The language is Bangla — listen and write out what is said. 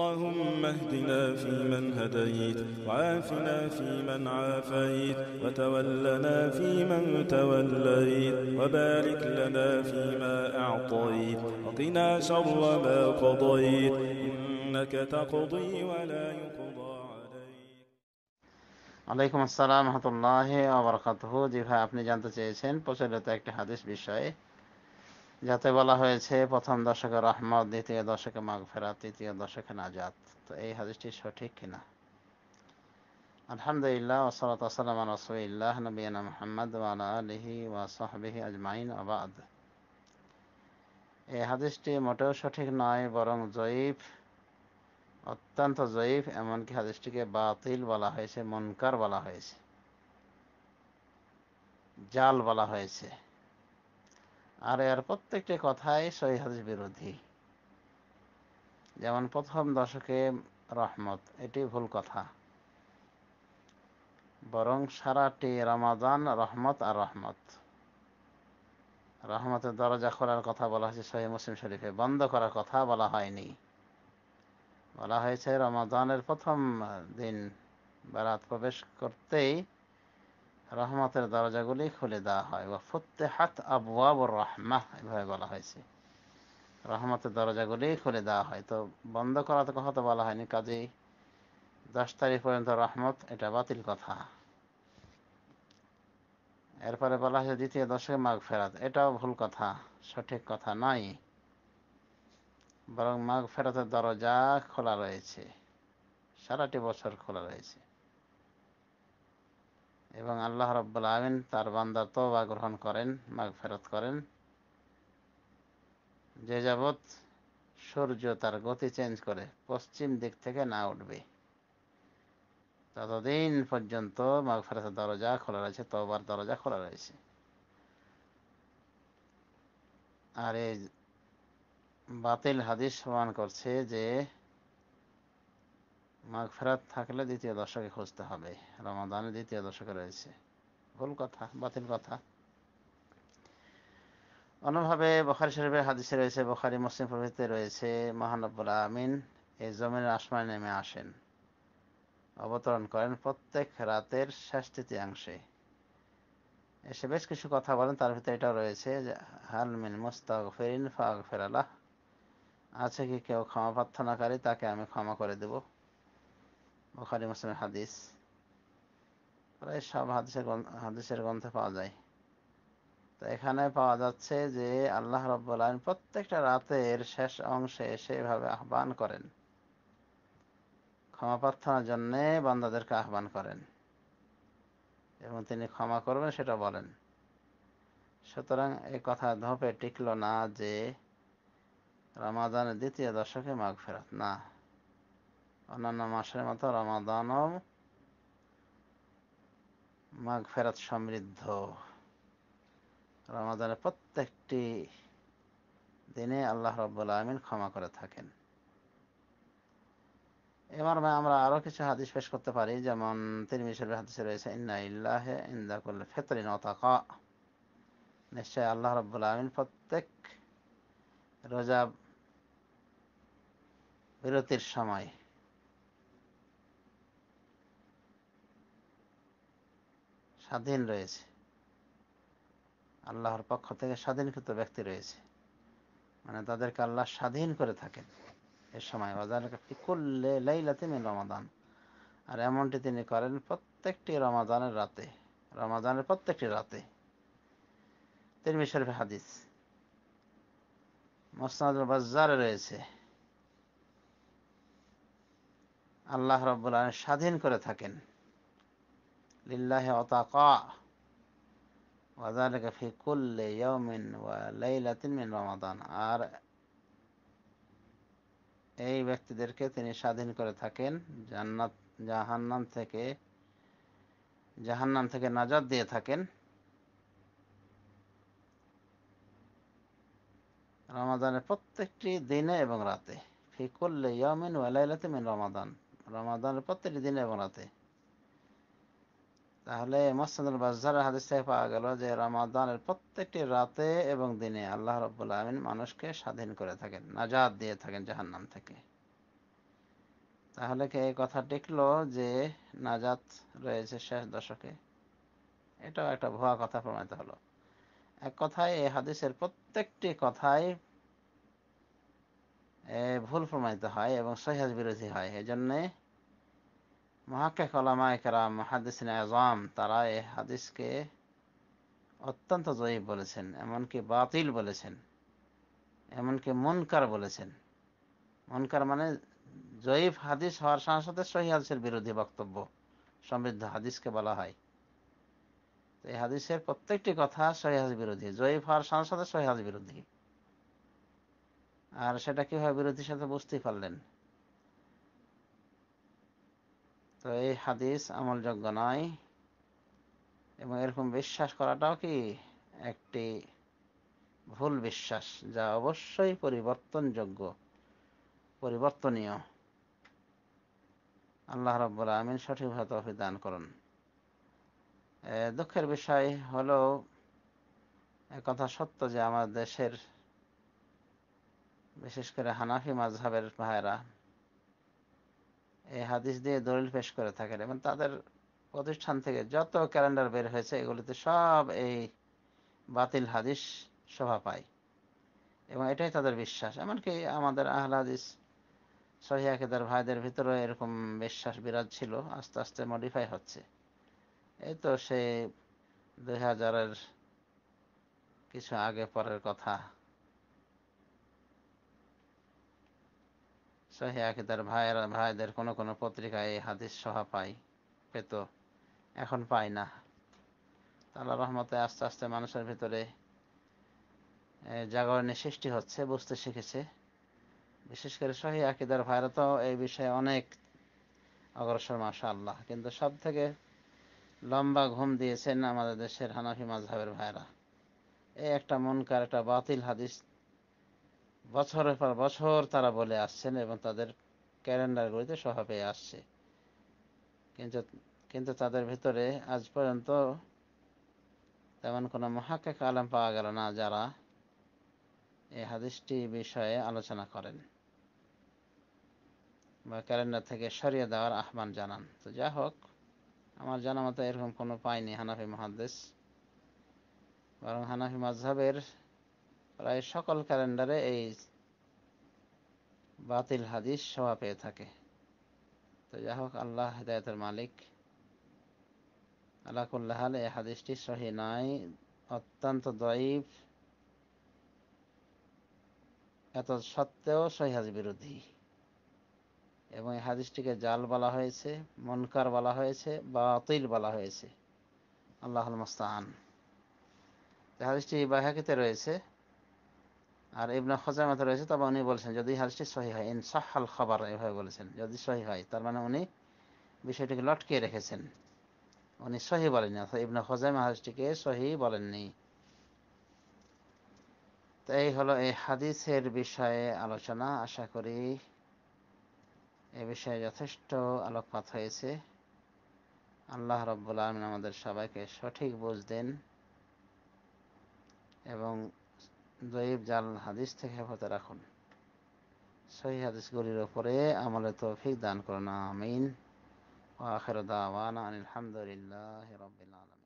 اللهم اهدنا فيمن هديت وعافنا فيمن عافيت وتولنا فيمن توليت وبارك لنا فيما أعطيت وقنا شر ما قضيت إنك تقضي ولا يقضى عليكم السلام ورحمة الله وبركاته যেভাবে أبني جانتا চেয়েছেন پوشلتا একটি حدث বিষয়ে যাতে বলা হয়েছে প্রথম দশকে রহমত দ্বিতীয় দশকে মাঘ ফেরা তৃতীয় দশকে নাজাত তো এই হাদিসটি সঠিক কিনা আলহামদুলিল্লাহ ওসলাত আসসালাম রসুল্লাহ নবীনা মোহাম্মদ ওয়ালা আলহি ওয়া সাহবিহি আজমাইন আবাদ এই হাদিসটি মোটেও সঠিক নয় বরং জয়ীফ অত্যন্ত জয়ীফ এমনকি হাদিসটিকে বাতিল বলা হয়েছে মনকার বলা হয়েছে জাল বলা হয়েছে আর এর প্রত্যেকটি কথাই সৈহাদিস বিরোধী যেমন প্রথম দশকে রহমত এটি ভুল কথা বরং সারাটি রমাদান রহমত আর রহমত রহমতের দরজা খোলার কথা বলা হয়েছে সহি মুসলিম শরীফে বন্ধ করার কথা বলা হয়নি বলা হয়েছে রমাদানের প্রথম দিন বেড়াত প্রবেশ করতেই রহমতের দরজাগুলি খুলে দেওয়া হয় বা ফুত্তে হাত আবুয়াব রহমা এভাবে বলা হয়েছে রহমতের দরজাগুলি খুলে দেওয়া হয় তো বন্ধ করা তো কথা তো বলা হয়নি কাজেই দশ তারিখ পর্যন্ত রহমত এটা বাতিল কথা এরপরে বলা হয়েছে দ্বিতীয় দশকে মাঘ ফেরাত এটাও ভুল কথা সঠিক কথা নাই বরং মাঘ ফেরাতের দরজা খোলা রয়েছে সারাটি বছর খোলা রয়েছে এবং আল্লাহ রব্বুল আলমিন তার বান্দা বা গ্রহণ করেন মাগ ফেরত করেন যে যাবৎ সূর্য তার গতি চেঞ্জ করে পশ্চিম দিক থেকে না উঠবে ততদিন পর্যন্ত মাগ ফেরতের দরজা খোলা রয়েছে তবার দরজা খোলা রয়েছে আর এই বাতিল হাদিস প্রমাণ করছে যে মাঘ ফেরাত থাকলে দ্বিতীয় দশকে খুঁজতে হবে রমাদানে দ্বিতীয় দশকে রয়েছে ভুল কথা বাতিল কথা অন্যভাবে বখারি শরীফের হাদিসে রয়েছে বখারি মুসলিম প্রভৃতি রয়েছে মহানব্বুল আমিন এই জমির আসমায় নেমে আসেন অবতরণ করেন প্রত্যেক রাতের শেষ তৃতীয়াংশে এসে বেশ কিছু কথা বলেন তার ভিতরে এটাও রয়েছে যে হালমিন মুস্তাক ফেরিন ফাগ ফেরালা আছে কি কেউ ক্ষমা প্রার্থনাকারী তাকে আমি ক্ষমা করে দেবো বুখারি মুসলিমের হাদিস প্রায় সব হাদিসের হাদিসের গ্রন্থে পাওয়া যায় তো এখানে পাওয়া যাচ্ছে যে আল্লাহ রব্বুল আলম প্রত্যেকটা রাতের শেষ অংশে সেভাবে আহ্বান করেন ক্ষমা প্রার্থনার জন্যে বান্দাদেরকে আহ্বান করেন এবং তিনি ক্ষমা করবেন সেটা বলেন সুতরাং এই কথা ধপে টিকল না যে রমাদানের দ্বিতীয় দশকে মাঘ ফেরত না অন্যান্য মাসের মতো রমাদানও মাঘ ফেরাত সমৃদ্ধ রমাদানের প্রত্যেকটি দিনে আল্লাহ রব্বুল আলমিন ক্ষমা করে থাকেন এবার আমরা আরো কিছু হাদিস পেশ করতে পারি যেমন তিরমি শরীফ হাদিসে রয়েছে ইন্না ইল্লাহে ইন্দা ইন্দাকুল ফেতরিন নতাকা নিশ্চয় আল্লাহ রব্বুল আলমিন প্রত্যেক রোজা বিরতির সময় স্বাধীন রয়েছে আল্লাহর পক্ষ থেকে স্বাধীনকৃত ব্যক্তি রয়েছে মানে তাদেরকে আল্লাহ স্বাধীন করে থাকেন এ সময় করলে লাইলা তিনি রমাদান আর এমনটি তিনি করেন প্রত্যেকটি রমাদানের রাতে রমাদানের প্রত্যেকটি রাতে তিনি শরীফ হাদিস মোসনাদ বাজারে রয়েছে আল্লাহ রব্বুল আলম স্বাধীন করে থাকেন লিল্লাহে রমাদান আর এই ব্যক্তিদেরকে তিনি স্বাধীন করে থাকেন জান্নাত জাহান্নাম থেকে জাহান্নাম থেকে নাজাদ দিয়ে থাকেন রমাদানের প্রত্যেকটি দিনে এবং রাতে ফিকুল্লে ইয়মিন ওয়া মিন রমাদান রমাদানের প্রত্যেকটি দিনে এবং রাতে তাহলে মসানুল বাজারের হাদিসে পাওয়া গেল যে রামাদানের প্রত্যেকটি রাতে এবং দিনে আল্লাহ রব্বুল আলমিন মানুষকে স্বাধীন করে থাকেন নাজাদ দিয়ে থাকেন জাহান্নাম থেকে তাহলে কে এই কথা টিকলো যে নাজাত রয়েছে শেষ দশকে এটাও একটা ভুয়া কথা প্রমাণিত হলো এক কথায় এই হাদিসের প্রত্যেকটি কথাই ভুল প্রমাণিত হয় এবং সহিহাজ বিরোধী হয় এজন্যে মহাকেক ওলামা একরাম মহাদিস আজম তারা এই হাদিসকে অত্যন্ত জয়ী বলেছেন এমনকি বাতিল বলেছেন এমনকি মুনকার বলেছেন মুনকার মানে জয়ীফ হাদিস হওয়ার সাথে সাথে সহি হাদিসের বিরোধী বক্তব্য সমৃদ্ধ হাদিসকে বলা হয় তো এই হাদিসের প্রত্যেকটি কথা সহিহাজ বিরোধী জয়ীফ হওয়ার সাথে সাথে সহিহাজ বিরোধী আর সেটা কিভাবে বিরোধীর সাথে বুঝতেই পারলেন তো এই হাদিস আমলযোগ্য নয় এবং এরকম বিশ্বাস করাটাও কি একটি ভুল বিশ্বাস যা অবশ্যই পরিবর্তনযোগ্য পরিবর্তনীয় আল্লাহ রব্বুল আমিন সঠিকভাবে তফি দান করুন দুঃখের বিষয় হলো কথা সত্য যে আমার দেশের বিশেষ করে হানাফি মাঝহের ভাইরা এই হাদিস দিয়ে দলিল পেশ করে থাকেন এবং মানে তাদের প্রতিষ্ঠান থেকে যত ক্যালেন্ডার বের হয়েছে এগুলিতে সব এই বাতিল হাদিস শোভা পায় এবং এটাই তাদের বিশ্বাস এমনকি আমাদের আহল হাদিস সহিদার ভাইদের ভিতরে এরকম বিশ্বাস বিরাজ ছিল আস্তে আস্তে মডিফাই হচ্ছে এই তো সেই দুই হাজারের কিছু আগে পরের কথা শাহী আকিদার ভাইয়েরা ভাইদের কোনো কোনো পত্রিকায় এই হাদিস সহ পাই পেত এখন পাই না আল্লাহ রহমতে আস্তে আস্তে মানুষের ভিতরে জাগরণের সৃষ্টি হচ্ছে বুঝতে শিখেছে বিশেষ করে সহি আকিদার ভাইরা তো এই বিষয়ে অনেক অগ্রসর মাসা আল্লাহ কিন্তু সব থেকে লম্বা ঘুম দিয়েছেন আমাদের দেশের হানাফি মাঝহের ভাইরা এই একটা মনকার একটা বাতিল হাদিস বছরের পর বছর তারা বলে আসছেন এবং তাদের ক্যালেন্ডারগুলিতে স্বভাবে আসছে কিন্তু কিন্তু তাদের ভিতরে আজ পর্যন্ত তেমন কোনো মহাকাক আলম পাওয়া গেল না যারা এই হাদিসটি বিষয়ে আলোচনা করেন বা ক্যালেন্ডার থেকে সরিয়ে দেওয়ার আহ্বান জানান তো যা হোক আমার জানা মতো এরকম কোনো পায়নি হানাফি মহাদেশ বরং হানাফি মাঝহবের প্রায় সকল ক্যালেন্ডারে এই বাতিল হাদিস সভা পেয়ে থাকে তো যা হোক আল্লাহ হেদায়তের মালিক আলাকুল্লাহাল এই হাদিসটি সহি নাই অত্যন্ত দয়ীব এত সত্ত্বেও সহিহাজ বিরোধী এবং এই হাদিসটিকে জাল বলা হয়েছে মনকার বলা হয়েছে বা অতিল বলা হয়েছে আল্লাহ মস্তান হাদিসটি বাহাকিতে রয়েছে আর ইবনা খোজামাতে রয়েছে তবে উনি বলছেন যদি হাদিসটি সহি হয় ইন সাহাল খবর এভাবে বলেছেন যদি সহি হয় তার মানে উনি বিষয়টিকে লটকিয়ে রেখেছেন উনি সহি বলেননি অর্থাৎ ইবনা খোজামা হাদিসটিকে সহি বলেননি তো এই হলো এই হাদিসের বিষয়ে আলোচনা আশা করি এ বিষয়ে যথেষ্ট আলোকপাত হয়েছে আল্লাহ রব্বুল আলমিন আমাদের সবাইকে সঠিক বুঝ দেন এবং জয়ীব জাল হাদিস থেকে হেফাজতে রাখুন সহি হাদিসগুলির ওপরে আমলে তৌফিক দান করুন আমিন আখের দাওয়ানা আলহামদুলিল্লাহ রবিল আলম